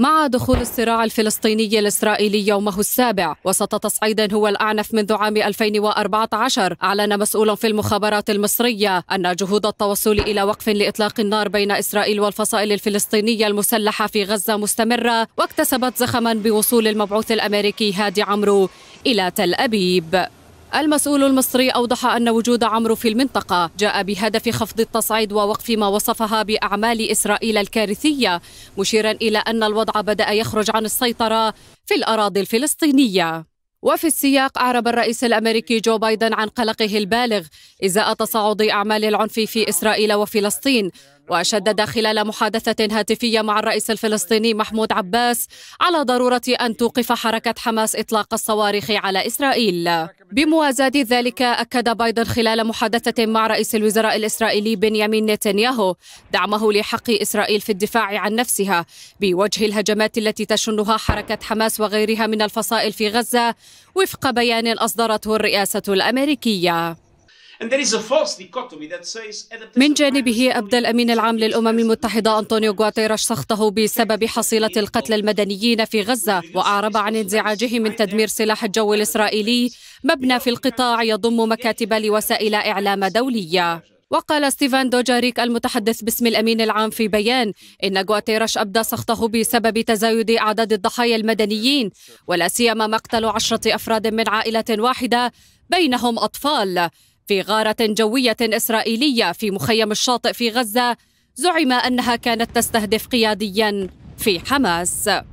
مع دخول الصراع الفلسطيني الإسرائيلي يومه السابع وسط تصعيد هو الأعنف منذ عام 2014 أعلن مسؤول في المخابرات المصرية أن جهود التوصل إلى وقف لإطلاق النار بين إسرائيل والفصائل الفلسطينية المسلحة في غزة مستمرة واكتسبت زخما بوصول المبعوث الأمريكي هادي عمرو إلى تل أبيب المسؤول المصري أوضح أن وجود عمرو في المنطقة جاء بهدف خفض التصعيد ووقف ما وصفها بأعمال إسرائيل الكارثية مشيرا إلى أن الوضع بدأ يخرج عن السيطرة في الأراضي الفلسطينية وفي السياق أعرب الرئيس الأمريكي جو بايدن عن قلقه البالغ إزاء تصاعد أعمال العنف في إسرائيل وفلسطين وشدد خلال محادثة هاتفية مع الرئيس الفلسطيني محمود عباس على ضرورة أن توقف حركة حماس إطلاق الصواريخ على إسرائيل بموازاة ذلك أكد بايدن خلال محادثة مع رئيس الوزراء الإسرائيلي بنيامين نتنياهو دعمه لحق إسرائيل في الدفاع عن نفسها بوجه الهجمات التي تشنها حركة حماس وغيرها من الفصائل في غزة وفق بيان أصدرته الرئاسة الأمريكية من جانبه أبدى الأمين العام للأمم المتحدة أنطونيو غواتيرش سخطه بسبب حصيلة القتل المدنيين في غزة وأعرب عن انزعاجه من تدمير سلاح الجو الإسرائيلي مبنى في القطاع يضم مكاتب لوسائل إعلام دولية وقال ستيفان دوجاريك المتحدث باسم الأمين العام في بيان إن غواتيرش أبدى سخطه بسبب تزايد أعداد الضحايا المدنيين ولا سيما مقتل عشرة أفراد من عائلة واحدة بينهم أطفال في غارة جوية إسرائيلية في مخيم الشاطئ في غزة زعم أنها كانت تستهدف قياديا في حماس